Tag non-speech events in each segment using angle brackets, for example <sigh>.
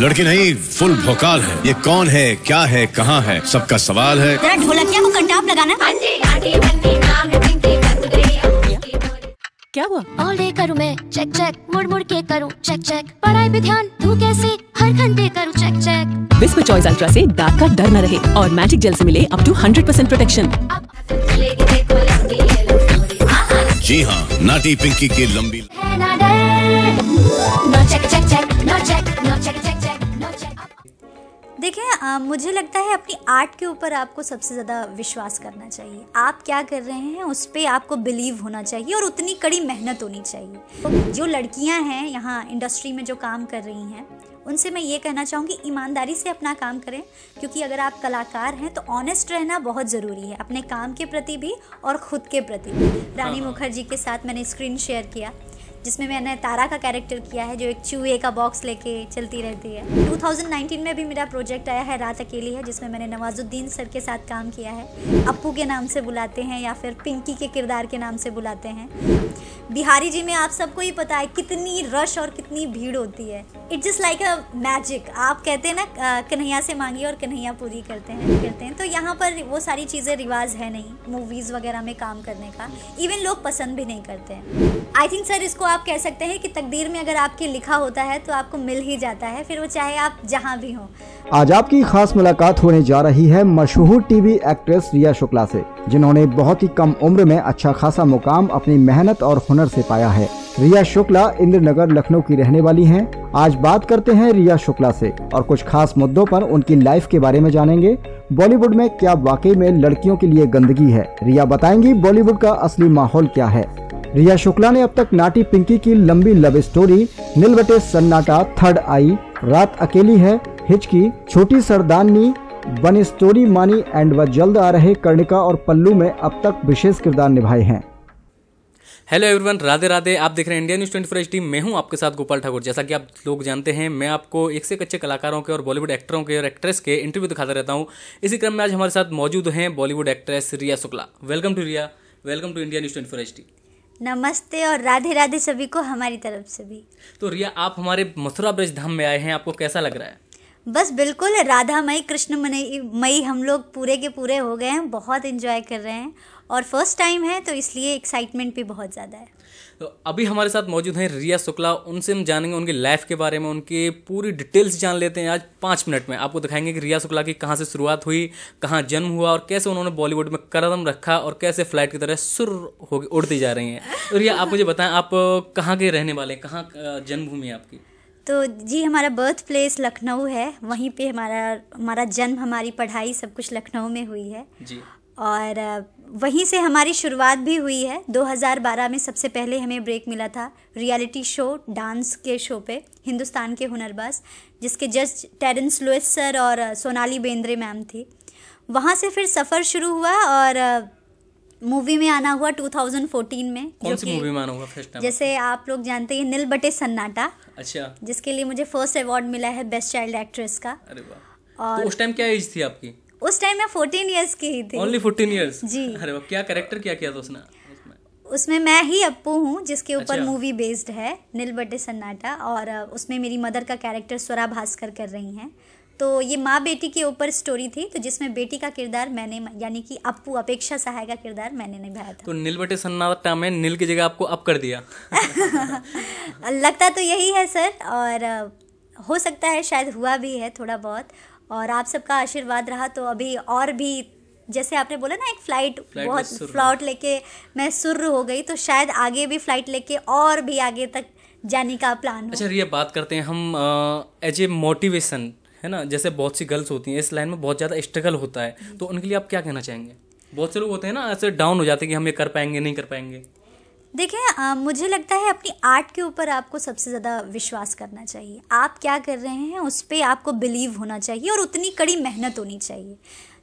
लड़की नहीं फुल भोकाल है ये कौन है क्या है कहाँ है सबका सवाल है क्या हुआ ऑल डे करूँ मैं चेक चेक मुड़ मुड़ के करूँ चेक चेक पढ़ाई भी ध्यान तू कैसे हर घंटे करूँ check check Whisper Choice Ultra से दाग का डर न रहे और मैजिक जेल से मिले अप टू 100 परसेंट प्रोटेक्शन जी हाँ नाटी पिंकी की लंबी ना डर, no check check check no check देखें मुझे लगता है अपनी आर्ट के ऊपर आपको सबसे ज़्यादा विश्वास करना चाहिए आप क्या कर रहे हैं उस पर आपको बिलीव होना चाहिए और उतनी कड़ी मेहनत होनी चाहिए जो लड़कियां हैं यहाँ इंडस्ट्री में जो काम कर रही हैं उनसे मैं ये कहना चाहूँगी ईमानदारी से अपना काम करें क्योंकि अगर आप कलाकार हैं तो ऑनेस्ट रहना बहुत ज़रूरी है अपने काम के प्रति भी और ख़ुद के प्रति रानी हाँ, हाँ। मुखर्जी के साथ मैंने स्क्रीन शेयर किया जिसमें मैंने तारा का कैरेक्टर किया है जो एक चूहे का बॉक्स लेके चलती रहती है 2019 में भी मेरा प्रोजेक्ट आया है रात अकेली है जिसमें मैंने नवाजुद्दीन सर के साथ काम किया है अप्पू के नाम से बुलाते हैं या फिर पिंकी के किरदार के नाम से बुलाते हैं बिहारी जी में आप सबको ही पता है कितनी रश और कितनी भीड़ होती है it's just like a magic आप कहते हैं ना कन्हैया से मांगिए और कन्हैया पूरी करते हैं करते हैं तो यहाँ पर वो सारी चीज़ें रिवाज है नहीं मूवीज़ वगैरह में काम करने का इवन लोग पसंद भी नहीं करते हैं आई थिंक सर इसको आप कह सकते हैं कि तकदीर में अगर आपके लिखा होता है तो आपको मिल ही जाता है फिर वो चाहे आप जहाँ भी हो आज आपकी खास मुलाकात होने जा रही है मशहूर टीवी एक्ट्रेस रिया शुक्ला से जिन्होंने बहुत ही कम उम्र में अच्छा खासा मुकाम अपनी मेहनत और हुनर से पाया है रिया शुक्ला इंद्र नगर लखनऊ की रहने वाली हैं। आज बात करते हैं रिया शुक्ला से और कुछ खास मुद्दों पर उनकी लाइफ के बारे में जानेंगे बॉलीवुड में क्या वाकई में लड़कियों के लिए गंदगी है रिया बताएंगी बॉलीवुड का असली माहौल क्या है रिया शुक्ला ने अब तक नाटी पिंकी की लंबी लव स्टोरी निलवटे सन्नाटा थर्ड आई रात अकेली है हिचकी छोटी सरदारनी वन स्टोरी मानी एंड व जल्द आ रहे कर्णिका और पल्लू में अब तक विशेष किरदार निभाए हैं हेलो एवरीवन राधे राधे आप देख रहे हैं इंडिया न्यूज ट्वेंटी फोर टी मैं हूं आपके साथ गोपाल ठाकुर जैसा कि आप लोग जानते हैं मैं आपको एक से एक अच्छे कलाकारों के और बॉलीवुड एक्टरों के और एक्ट्रेस के इंटरव्यू दिखाता रहता हूं इसी क्रम में आज हमारे साथ मौजूद हैं Bollywood actress Riya Shukla welcome to Riya welcome to India News twenty four नमस्ते और राधे राधे सभी को हमारी तरफ से भी तो रिया आप हमारे मथुरा ब्रज धाम में आए हैं आपको कैसा लग रहा है बस बिल्कुल राधा मई कृष्ण मई हम लोग पूरे के पूरे हो गए हैं बहुत इंजॉय कर रहे हैं और फर्स्ट टाइम है तो इसलिए एक्साइटमेंट भी बहुत ज़्यादा है तो अभी हमारे साथ मौजूद हैं रिया शुक्ला उनसे हम जानेंगे उनकी लाइफ के बारे में उनकी पूरी डिटेल्स जान लेते हैं आज पाँच मिनट में आपको दिखाएंगे कि रिया शुक्ला की कहाँ से शुरुआत हुई कहाँ जन्म हुआ और कैसे उन्होंने बॉलीवुड में कदम रखा और कैसे फ्लाइट की तरह सुर हो उड़ती जा रही हैं तो रिया आप मुझे बताएं आप कहाँ के रहने वाले हैं कहाँ जन्मभूमि है आपकी तो जी हमारा बर्थ प्लेस लखनऊ है वहीं पे हमारा हमारा जन्म हमारी पढ़ाई सब कुछ लखनऊ में हुई है जी और वहीं से हमारी शुरुआत भी हुई है 2012 में सबसे पहले हमें ब्रेक मिला था रियलिटी शो डांस के शो पे हिंदुस्तान के हुनरबाज जिसके जज टेरेंस लुइस सर और सोनाली बेंद्रे मैम थी वहाँ से फिर सफ़र शुरू हुआ और मूवी में आना हुआ 2014 में कौन सी मूवी में आना हुआ फर्स्ट टाइम जैसे आप लोग जानते हैं नील बटे सन्नाटा अच्छा जिसके लिए मुझे फर्स्ट अवार्ड मिला है बेस्ट चाइल्ड एक्ट्रेस का अरे वाह और तो उस टाइम क्या एज थी आपकी उस टाइम मैं फोर्टीन ईयर्स की ही थी ओनली फोर्टीन ईयर्स जी अरे वो क्या करेक्टर क्या किया था उसने उसमें मैं ही अप्पू हूँ जिसके ऊपर अच्छा। मूवी बेस्ड है नील नीलबट्टे सन्नाटा और उसमें मेरी मदर का कैरेक्टर स्वरा भास्कर कर रही हैं तो ये माँ बेटी के ऊपर स्टोरी थी तो जिसमें बेटी का किरदार मैंने यानी कि अप्पू अपेक्षा सहाय का किरदार मैंने निभाया था तो नील नीलबटे सन्नाटा में नील की जगह आपको अप कर दिया <laughs> लगता तो यही है सर और हो सकता है शायद हुआ भी है थोड़ा बहुत और आप सबका आशीर्वाद रहा तो अभी और भी जैसे आपने बोला ना एक फ्लाइट, फ्लाइट बहुत फ्लॉट लेके मैं सुर हो गई तो शायद आगे भी फ्लाइट लेके और भी आगे तक जाने का प्लान हो अच्छा ये बात करते हैं हम एज ए मोटिवेशन है ना जैसे बहुत सी गर्ल्स होती हैं इस लाइन में बहुत ज़्यादा स्ट्रगल होता है तो उनके लिए आप क्या कहना चाहेंगे बहुत से लोग होते हैं ना ऐसे डाउन हो जाते हैं कि हम ये कर पाएंगे नहीं कर पाएंगे देखें मुझे लगता है अपनी आर्ट के ऊपर आपको सबसे ज़्यादा विश्वास करना चाहिए आप क्या कर रहे हैं उस पर आपको बिलीव होना चाहिए और उतनी कड़ी मेहनत होनी चाहिए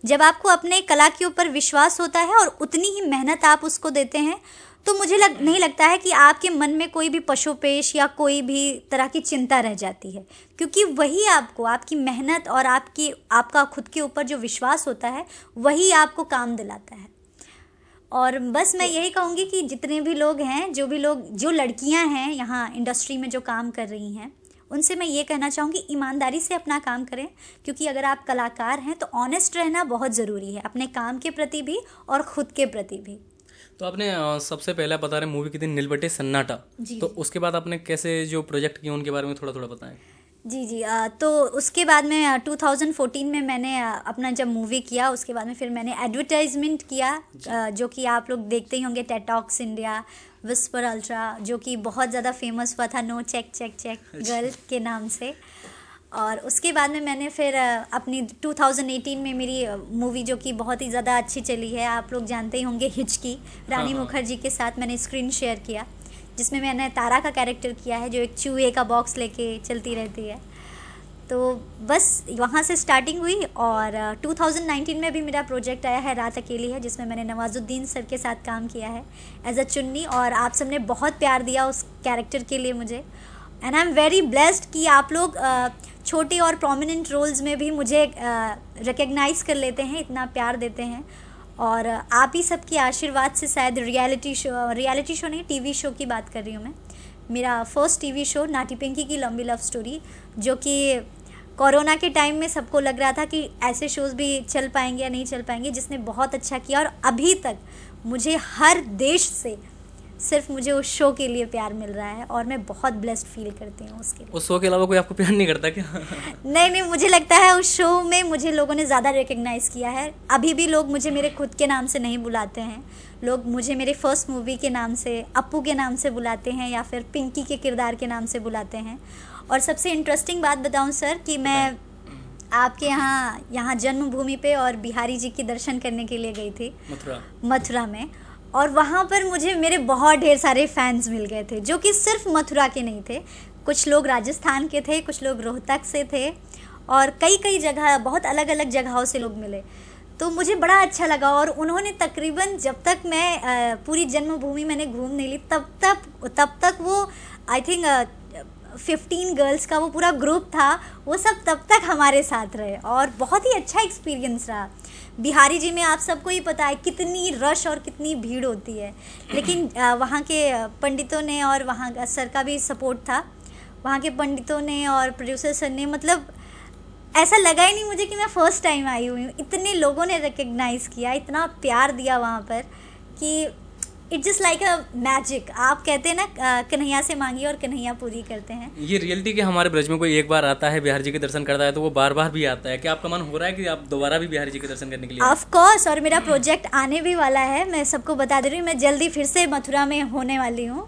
जब आपको अपने कला के ऊपर विश्वास होता है और उतनी ही मेहनत आप उसको देते हैं तो मुझे लग नहीं लगता है कि आपके मन में कोई भी पशुपेश या कोई भी तरह की चिंता रह जाती है क्योंकि वही आपको आपकी मेहनत और आपकी आपका खुद के ऊपर जो विश्वास होता है वही आपको काम दिलाता है और बस मैं तो- यही कहूँगी कि जितने भी लोग हैं जो भी लोग जो लड़कियाँ हैं यहाँ इंडस्ट्री में जो काम कर रही हैं उनसे मैं ये कहना चाहूँगी ईमानदारी से अपना काम करें क्योंकि अगर आप कलाकार हैं तो ऑनेस्ट रहना बहुत ज़रूरी है अपने काम के प्रति भी और ख़ुद के प्रति भी तो आपने सबसे पहला बता रहे मूवी की थी नीलबटे सन्नाटा तो उसके बाद आपने कैसे जो प्रोजेक्ट किए उनके बारे में थोड़ा थोड़ा बताएं जी जी आ, तो उसके बाद में 2014 में मैंने अपना जब मूवी किया उसके बाद में फिर मैंने एडवर्टाइजमेंट किया जो कि आप लोग देखते ही होंगे टेटॉक्स इंडिया विस्पर अल्ट्रा जो कि बहुत ज़्यादा फेमस हुआ था no check check check girl के नाम से और उसके बाद में मैंने फिर अपनी 2018 में मेरी मूवी जो कि बहुत ही ज़्यादा अच्छी चली है आप लोग जानते ही होंगे हिचकी रानी हाँ, हाँ। मुखर्जी के साथ मैंने स्क्रीन शेयर किया जिसमें मैंने तारा का कैरेक्टर किया है जो एक चूहे का बॉक्स लेके चलती रहती है तो बस वहाँ से स्टार्टिंग हुई और 2019 में भी मेरा प्रोजेक्ट आया है रात अकेली है जिसमें मैंने नवाजुद्दीन सर के साथ काम किया है एज अ चुन्नी और आप सब ने बहुत प्यार दिया उस कैरेक्टर के लिए मुझे and I am very blessed कि आप लोग छोटे और प्रोमिनेंट रोल्स में भी मुझे रिकग्नाइज़ कर लेते हैं इतना प्यार देते हैं और आप ही सबकी आशीर्वाद से शायद रियलिटी शो रियलिटी शो नहीं टीवी शो की बात कर रही हूँ मैं मेरा first TV show Naati Pinky की लंबी लव स्टोरी जो कि कोरोना के टाइम में सबको लग रहा था कि ऐसे शोज़ भी चल पाएंगे या नहीं चल पाएंगे जिसने बहुत अच्छा किया और अभी तक मुझे हर देश से सिर्फ मुझे उस शो के लिए प्यार मिल रहा है और मैं बहुत ब्लेस्ड फील करती हूँ उसके लिए उस शो के अलावा कोई आपको प्यार नहीं करता क्या नहीं नहीं मुझे लगता है उस शो में मुझे लोगों ने ज़्यादा रिकग्नाइज़ किया है अभी भी लोग मुझे मेरे खुद के नाम से नहीं बुलाते हैं लोग मुझे मेरे फर्स्ट मूवी के नाम से अपू के नाम से बुलाते हैं या फिर पिंकी के किरदार के नाम से बुलाते हैं और सबसे इंटरेस्टिंग बात बताऊँ सर कि मैं आपके यहाँ यहाँ जन्मभूमि पे और बिहारी जी के दर्शन करने के लिए गई थी मथुरा मथुरा में और वहाँ पर मुझे मेरे बहुत ढेर सारे फैंस मिल गए थे जो कि सिर्फ मथुरा के नहीं थे कुछ लोग राजस्थान के थे कुछ लोग रोहतक से थे और कई कई जगह बहुत अलग अलग जगहों से लोग मिले तो मुझे बड़ा अच्छा लगा और उन्होंने तकरीबन जब तक मैं पूरी जन्मभूमि मैंने घूम नहीं ली तब तक तब तक वो आई थिंक फिफ्टीन गर्ल्स का वो पूरा ग्रुप था वो सब तब तक हमारे साथ रहे और बहुत ही अच्छा एक्सपीरियंस रहा बिहारी जी में आप सबको ही पता है कितनी रश और कितनी भीड़ होती है लेकिन <clears throat> वहाँ के पंडितों ने और वहाँ सर का भी सपोर्ट था वहाँ के पंडितों ने और प्रोड्यूसर सर ने मतलब ऐसा लगा ही नहीं मुझे कि मैं फ़र्स्ट टाइम आई हुई हूँ इतने लोगों ने रिकग्नाइज़ किया इतना प्यार दिया वहाँ पर कि it just like a magic आप कहते हैं ना कन्हैया से मांगिए और कन्हैया पूरी करते हैं ये रियलिटी के हमारे ब्रज में कोई एक बार आता है बिहार जी के दर्शन करता है तो वो बार बार भी आता है कि आपका मन हो रहा है कि आप दोबारा भी बिहार जी के दर्शन करने के लिए ऑफ कोर्स और मेरा प्रोजेक्ट आने भी वाला है मैं सबको बता दे रही हूँ मैं जल्दी फिर से मथुरा में होने वाली हूँ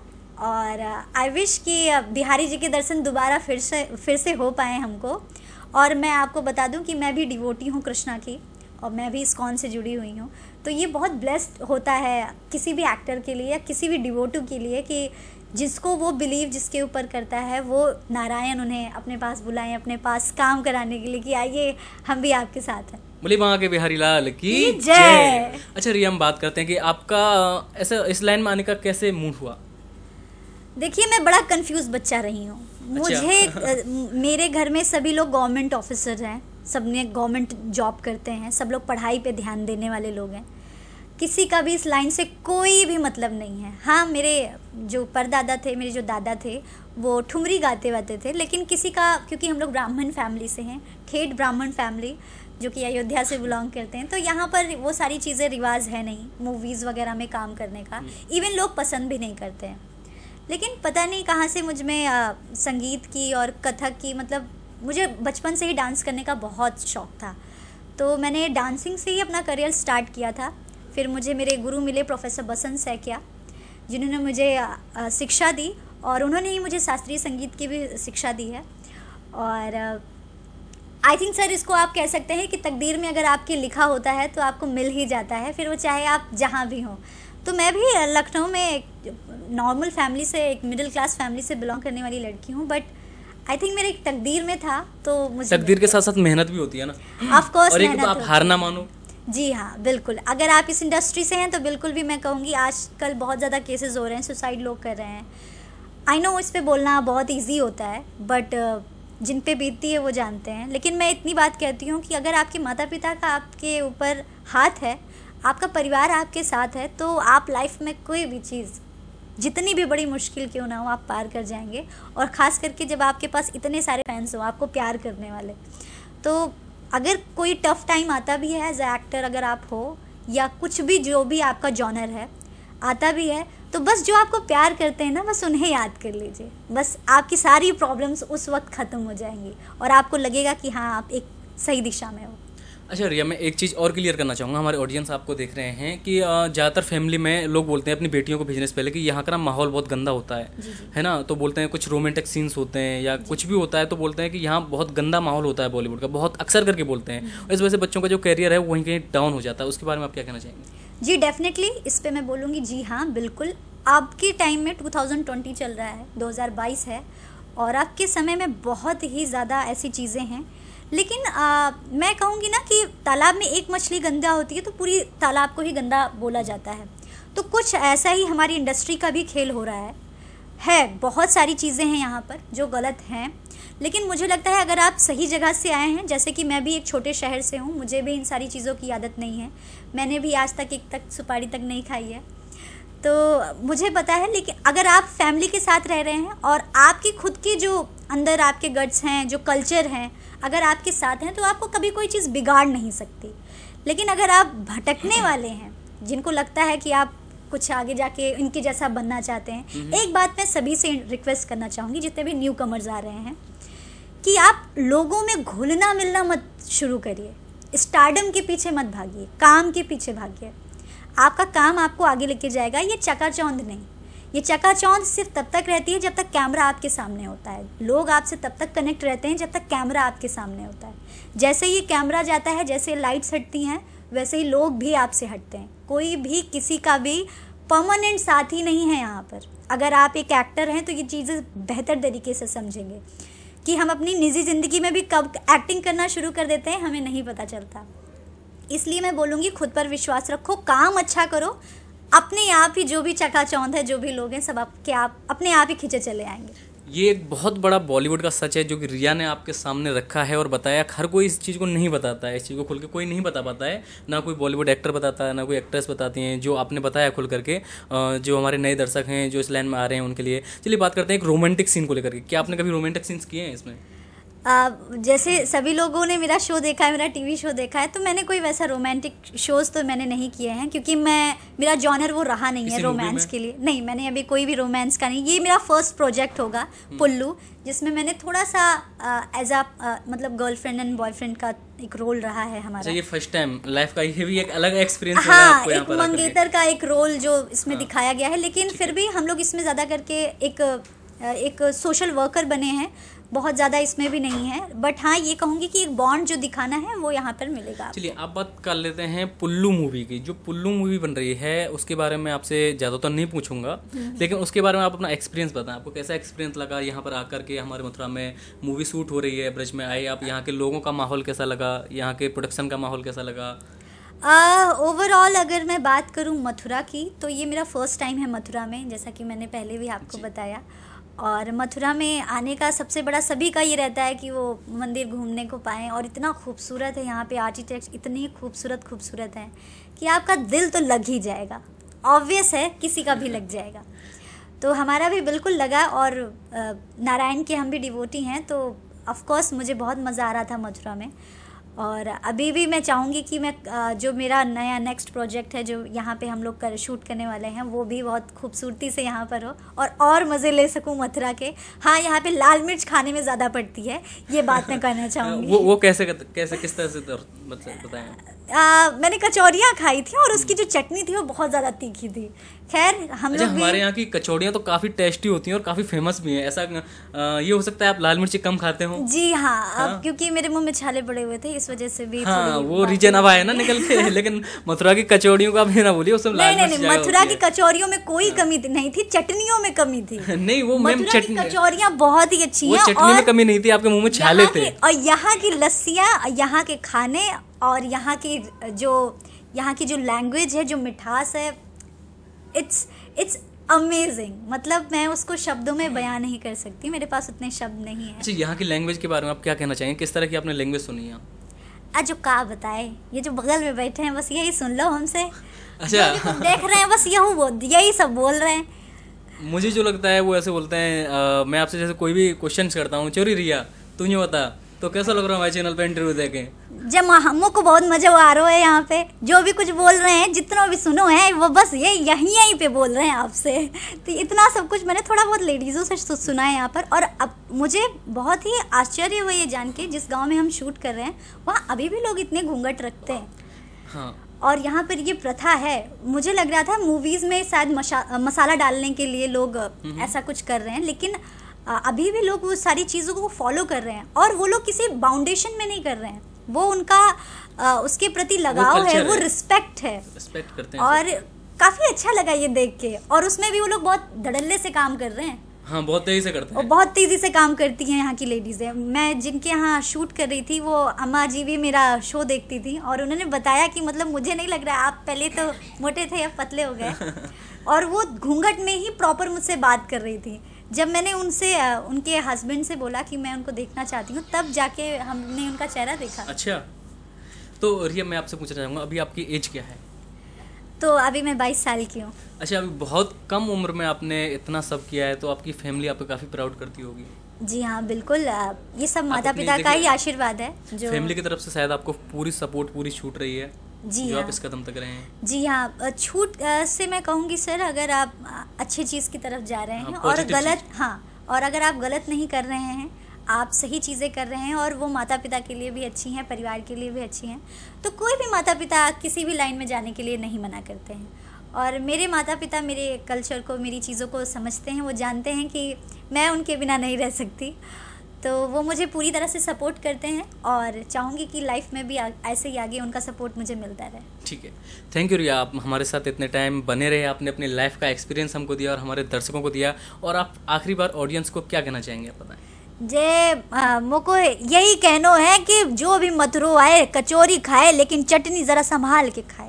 और आई विश कि बिहारी जी के दर्शन दोबारा फिर से फिर से हो पाए हमको और मैं आपको बता दूं कि मैं भी डिवोटी हूँ कृष्णा की और मैं भी इस कौन से जुड़ी हुई हूँ तो ये बहुत ब्लेस्ड होता है किसी भी एक्टर के लिए या किसी भी डिवोटू के लिए कि जिसको वो बिलीव जिसके ऊपर करता है वो नारायण उन्हें अपने पास बुलाएं अपने पास काम कराने के लिए कि आइए हम भी आपके साथ हैं बोली वहाँ के बिहारी लाल की जय अच्छा रिया हम बात करते हैं कि आपका ऐसा इस लाइन में आने का कैसे मूड हुआ देखिए मैं बड़ा कंफ्यूज बच्चा रही हूँ अच्छा। मुझे मेरे घर में सभी लोग गवर्नमेंट ऑफिसर हैं सबने गवर्नमेंट जॉब करते हैं सब लोग पढ़ाई पे ध्यान देने वाले लोग हैं किसी का भी इस लाइन से कोई भी मतलब नहीं है हाँ मेरे जो परदादा थे मेरे जो दादा थे वो ठुमरी गाते वाते थे लेकिन किसी का क्योंकि हम लोग ब्राह्मण फैमिली से हैं ठेठ ब्राह्मण फैमिली जो कि अयोध्या से बिलोंग करते हैं तो यहाँ पर वो सारी चीज़ें रिवाज है नहीं मूवीज़ वगैरह में काम करने का इवन हम्म। लोग पसंद भी नहीं करते हैं लेकिन पता नहीं कहाँ से मुझ में आ, संगीत की और कथक की मतलब मुझे बचपन से ही डांस करने का बहुत शौक था तो मैंने डांसिंग से ही अपना करियर स्टार्ट किया था फिर मुझे मेरे गुरु मिले प्रोफेसर बसंत सैकिया जिन्होंने मुझे शिक्षा दी और उन्होंने ही मुझे शास्त्रीय संगीत की भी शिक्षा दी है और आई थिंक सर इसको आप कह सकते हैं कि तकदीर में अगर आपके लिखा होता है तो आपको मिल ही जाता है फिर वो चाहे आप जहाँ भी हों तो मैं भी लखनऊ में एक नॉर्मल फैमिली से एक मिडिल क्लास फैमिली से बिलोंग करने वाली लड़की हूँ बट आई थिंक मेरे एक तकदीर में था तो मुझे तकदीर के साथ साथ मेहनत भी होती है ना ऑफ कोर्स और एक आप हार ना मानो जी हाँ बिल्कुल अगर आप इस इंडस्ट्री से हैं तो बिल्कुल भी मैं कहूँगी आजकल बहुत ज़्यादा केसेस हो रहे हैं सुसाइड लोग कर रहे हैं आई नो इस पर बोलना बहुत ईजी होता है बट जिन पे बीतती है वो जानते हैं लेकिन मैं इतनी बात कहती हूँ कि अगर आपके माता पिता का आपके ऊपर हाथ है आपका परिवार आपके साथ है तो आप लाइफ में कोई भी चीज़ जितनी भी बड़ी मुश्किल क्यों ना हो आप पार कर जाएंगे और ख़ास करके जब आपके पास इतने सारे फैंस हो आपको प्यार करने वाले तो अगर कोई टफ़ टाइम आता भी है एज एक्टर अगर आप हो या कुछ भी जो भी आपका जॉनर है आता भी है तो बस जो आपको प्यार करते हैं ना बस उन्हें याद कर लीजिए बस आपकी सारी प्रॉब्लम्स उस वक्त ख़त्म हो जाएंगी और आपको लगेगा कि हाँ आप एक सही दिशा में हो अच्छा रिया मैं एक चीज़ और क्लियर करना चाहूँगा हमारे ऑडियंस आपको देख रहे हैं कि ज़्यादातर फैमिली में लोग बोलते हैं अपनी बेटियों को भेजने से पहले कि यहाँ का ना माहौल बहुत गंदा होता है जी जी। है ना तो बोलते हैं कुछ रोमांटिक सीन्स होते हैं या कुछ भी होता है तो बोलते हैं कि यहाँ बहुत गंदा माहौल होता है बॉलीवुड का बहुत अक्सर करके बोलते हैं इस वजह से बच्चों का जो करियर है वहीं कहीं डाउन हो जाता है उसके बारे में आप क्या कहना चाहेंगे जी डेफिनेटली इस पर मैं बोलूँगी जी हाँ बिल्कुल आपके टाइम में टू चल रहा है दो है और आपके समय में बहुत ही ज़्यादा ऐसी चीज़ें हैं लेकिन आ, मैं कहूँगी ना कि तालाब में एक मछली गंदा होती है तो पूरी तालाब को ही गंदा बोला जाता है तो कुछ ऐसा ही हमारी इंडस्ट्री का भी खेल हो रहा है है बहुत सारी चीज़ें हैं यहाँ पर जो गलत हैं लेकिन मुझे लगता है अगर आप सही जगह से आए हैं जैसे कि मैं भी एक छोटे शहर से हूँ मुझे भी इन सारी चीज़ों की आदत नहीं है मैंने भी आज तक एक तक सुपारी तक नहीं खाई है तो मुझे पता है लेकिन अगर आप फैमिली के साथ रह रहे हैं और आपकी खुद की जो अंदर आपके गट्स हैं जो कल्चर हैं अगर आपके साथ हैं तो आपको कभी कोई चीज़ बिगाड़ नहीं सकती लेकिन अगर आप भटकने वाले हैं जिनको लगता है कि आप कुछ आगे जाके इनके जैसा बनना चाहते हैं हम्म, हम्म। एक बात मैं सभी से रिक्वेस्ट करना चाहूँगी जितने भी न्यू कमर्स आ रहे हैं कि आप लोगों में घुलना मिलना मत शुरू करिए स्टार्डम के पीछे मत भागिए काम के पीछे भागिए आपका काम आपको आगे लेके जाएगा ये चकाचौंध नहीं ये चकाचौंध सिर्फ तब तक रहती है जब तक कैमरा आपके सामने होता है लोग आपसे तब तक कनेक्ट रहते हैं जब तक कैमरा आपके सामने होता है जैसे ये कैमरा जाता है जैसे लाइट्स हटती हैं वैसे ही लोग भी आपसे हटते हैं कोई भी किसी का भी परमानेंट साथी नहीं है यहाँ पर अगर आप एक एक्टर हैं तो ये चीज़ें बेहतर तरीके से समझेंगे कि हम अपनी निजी ज़िंदगी में भी कब एक्टिंग करना शुरू कर देते हैं हमें नहीं पता चलता इसलिए मैं बोलूँगी खुद पर विश्वास रखो काम अच्छा करो अपने आप ही जो भी चकाचौंध है जो भी लोग हैं सब आपके आप अपने आप ही खींचे चले आएंगे ये एक बहुत बड़ा बॉलीवुड का सच है जो कि रिया ने आपके सामने रखा है और बताया हर कोई इस चीज़ को नहीं बताता है इस चीज़ को खुल के कोई नहीं बता पाता है ना कोई बॉलीवुड एक्टर बताता है ना कोई एक्ट्रेस बताती हैं जो आपने बताया खुल करके जो हमारे नए दर्शक हैं जो इस लाइन में आ रहे हैं उनके लिए चलिए बात करते हैं एक रोमांटिक सीन को लेकर के क्या आपने कभी रोमांटिक सीन्स किए हैं इसमें आ, जैसे सभी लोगों ने मेरा शो देखा है मेरा टीवी शो देखा है तो मैंने कोई वैसा रोमांटिक शोज़ तो मैंने नहीं किए हैं क्योंकि मैं मेरा जॉनर वो रहा नहीं है रोमांस के लिए नहीं मैंने अभी कोई भी रोमांस का नहीं ये मेरा फर्स्ट प्रोजेक्ट होगा हम्म। पुल्लू जिसमें मैंने थोड़ा सा एज अ मतलब गर्लफ्रेंड एंड बॉयफ्रेंड का एक रोल रहा है हमारा अच्छा, ये फर्स्ट टाइम लाइफ का ये भी एक अलग एक्सपीरियंस हाँ आपको एक मंगेतर का एक रोल जो इसमें हाँ, दिखाया गया है लेकिन फिर भी हम लोग इसमें ज़्यादा करके एक एक सोशल वर्कर बने हैं बहुत ज़्यादा इसमें भी नहीं है बट हाँ ये कहूँगी कि एक बॉन्ड जो दिखाना है वो यहाँ पर मिलेगा चलिए आप बात कर लेते हैं पुल्लू मूवी की जो पुल्लू मूवी बन रही है उसके बारे में आपसे ज़्यादा तो नहीं पूछूंगा हम्म। लेकिन उसके बारे में आप अपना एक्सपीरियंस बताएं आपको कैसा एक्सपीरियंस लगा यहाँ पर आकर के हमारे मथुरा में मूवी शूट हो रही है ब्रज में आए आप यहाँ के लोगों का माहौल कैसा लगा यहाँ के प्रोडक्शन का माहौल कैसा लगा ओवरऑल uh, अगर मैं बात करूँ मथुरा की तो ये मेरा फर्स्ट टाइम है मथुरा में जैसा कि मैंने पहले भी आपको बताया और मथुरा में आने का सबसे बड़ा सभी का ये रहता है कि वो मंदिर घूमने को पाएँ और इतना खूबसूरत है यहाँ पे आर्किटेक्ट इतनी खूबसूरत खूबसूरत है कि आपका दिल तो लग ही जाएगा ऑब्वियस है किसी का भी लग जाएगा तो हमारा भी बिल्कुल लगा और नारायण के हम भी डिवोटी हैं तो ऑफ़ कोर्स मुझे बहुत मज़ा आ रहा था मथुरा में और अभी भी मैं चाहूँगी कि मैं जो मेरा नया नेक्स्ट प्रोजेक्ट है जो यहाँ पे हम लोग कर शूट करने वाले हैं वो भी बहुत खूबसूरती से यहाँ पर हो और और मज़े ले सकूँ मथुरा के हाँ यहाँ पे लाल मिर्च खाने में ज़्यादा पड़ती है ये बात मैं <laughs> कहना चाहूँगी वो वो कैसे कैसे किस तरह से मतलब बताएं आ, मैंने कचौरियाँ खाई थी और उसकी जो चटनी थी वो बहुत ज़्यादा तीखी थी खैर हम अच्छा, लोग हमारे यहाँ की कचौड़ियाँ तो काफ़ी टेस्टी होती हैं और काफ़ी फेमस भी हैं ऐसा आ, ये हो सकता है आप लाल मिर्ची कम खाते हो जी हाँ, हाँ? क्योंकि मेरे मुंह में छाले पड़े हुए थे इस वजह से भी हाँ वो रीजन अब आया ना निकल के <laughs> लेकिन मथुरा की कचौड़ियों का भी ना बोलिए उसमें लाल नहीं नहीं मथुरा की कचौड़ियों में कोई हाँ। कमी नहीं थी चटनियों में कमी थी <laughs> नहीं वो मैम चटनी कचौड़ियाँ बहुत ही अच्छी है चटनी में कमी नहीं थी आपके मुँह में छाले थे और यहाँ की लस्सियाँ यहाँ के खाने और यहाँ की जो यहाँ की जो लैंग्वेज है जो मिठास है इट्स इट्स अमेजिंग मतलब मैं उसको शब्दों में बयान नहीं कर सकती मेरे पास उतने शब्द नहीं है अच्छा यहाँ की लैंग्वेज के बारे में आप क्या कहना चाहेंगे किस तरह की आपने लैंग्वेज सुनी है आज जो का बताए ये जो बगल में बैठे हैं बस यही सुन लो हमसे अच्छा देख रहे हैं बस यही यही सब बोल रहे हैं मुझे जो लगता है वो ऐसे बोलते हैं मैं आपसे जैसे कोई भी क्वेश्चन करता हूँ चोरी रिया तुझे बता तो कैसा लग रहा है हमारे चैनल पे इंटरव्यू देखे जब हमको बहुत मजा आ रहा है यहाँ पे जो भी कुछ बोल रहे हैं जितना भी सुनो है वो बस ये यही यहीं पे बोल रहे हैं आपसे तो इतना सब कुछ मैंने थोड़ा बहुत लेडीज़ों से सुना है यहाँ पर और अब मुझे बहुत ही आश्चर्य हुआ ये जान के जिस गाँव में हम शूट कर रहे हैं वहाँ अभी भी लोग इतने घूंघट रखते हैं हाँ और यहाँ पर ये प्रथा है मुझे लग रहा था मूवीज़ में शायद मसाला डालने के लिए लोग हम्म। ऐसा कुछ कर रहे हैं लेकिन अभी भी लोग वो सारी चीज़ों को फॉलो कर रहे हैं और वो लोग किसी बाउंडेशन में नहीं कर रहे हैं वो उनका उसके प्रति लगाव है वो रिस्पेक्ट है रिस्पेक्ट करते हैं और काफ़ी अच्छा लगा ये देख के और उसमें भी वो लोग बहुत धड़ल्ले से काम कर रहे हैं हाँ बहुत तेजी से करते हैं बहुत तेजी से काम करती हैं यहाँ की लेडीज़ें मैं जिनके यहाँ शूट कर रही थी वो अम्मा जी भी मेरा शो देखती थी और उन्होंने बताया कि मतलब मुझे नहीं लग रहा आप पहले तो मोटे थे अब पतले हो गए <laughs> और वो घूंघट में ही प्रॉपर मुझसे बात कर रही थी जब मैंने उनसे उनके हस्बैंड से बोला कि मैं उनको देखना चाहती हूँ तब जाके हमने उनका चेहरा देखा अच्छा तो रिया मैं आपसे पूछना चाहूँगा अभी आपकी एज क्या है तो अभी मैं बाईस साल की हूँ अच्छा अभी बहुत कम उम्र में आपने इतना सब किया है तो आपकी फैमिली आपको काफ़ी प्राउड करती होगी जी हाँ बिल्कुल ये सब माता पिता का ही आशीर्वाद है जो फैमिली की तरफ से शायद आपको पूरी सपोर्ट पूरी छूट रही है जी हाँ, इस कदम तक रहे हैं जी हाँ छूट से मैं कहूँगी सर अगर आप अच्छी चीज़ की तरफ जा रहे हाँ, हैं और गलत हाँ और अगर आप गलत नहीं कर रहे हैं आप सही चीज़ें कर रहे हैं और वो माता पिता के लिए भी अच्छी हैं परिवार के लिए भी अच्छी हैं तो कोई भी माता पिता किसी भी लाइन में जाने के लिए नहीं मना करते हैं और मेरे माता पिता मेरे कल्चर को मेरी चीज़ों को समझते हैं वो जानते हैं कि मैं उनके बिना नहीं रह सकती तो वो मुझे पूरी तरह से सपोर्ट करते हैं और चाहूँगी कि लाइफ में भी ऐसे ही आगे उनका सपोर्ट मुझे मिलता रहे ठीक है थैंक यू रिया आप हमारे साथ इतने टाइम बने रहे आपने अपनी लाइफ का एक्सपीरियंस हमको दिया और हमारे दर्शकों को दिया और आप आखिरी बार ऑडियंस को क्या कहना चाहेंगे आप बताएं जे मोको यही कहना है कि जो भी मथुरो आए कचोरी खाए लेकिन चटनी ज़रा संभाल के खाए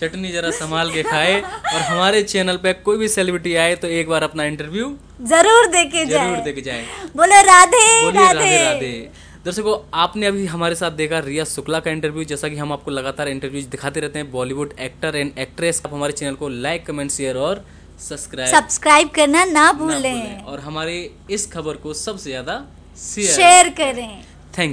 चटनी जरा संभाल के खाए और हमारे चैनल पे कोई भी सेलिब्रिटी आए तो एक बार अपना इंटरव्यू जरूर देखे जाए जरूर देखे जाए बोले राधे राधे राधे दर्शकों आपने अभी हमारे साथ देखा रिया शुक्ला का इंटरव्यू जैसा कि हम आपको लगातार इंटरव्यू दिखाते रहते हैं बॉलीवुड एक्टर एंड एक्ट्रेस आप हमारे चैनल को लाइक कमेंट शेयर और सब्सक्राइब सब्सक्राइब करना ना भूलें और हमारे इस खबर को सबसे ज्यादा शेयर करें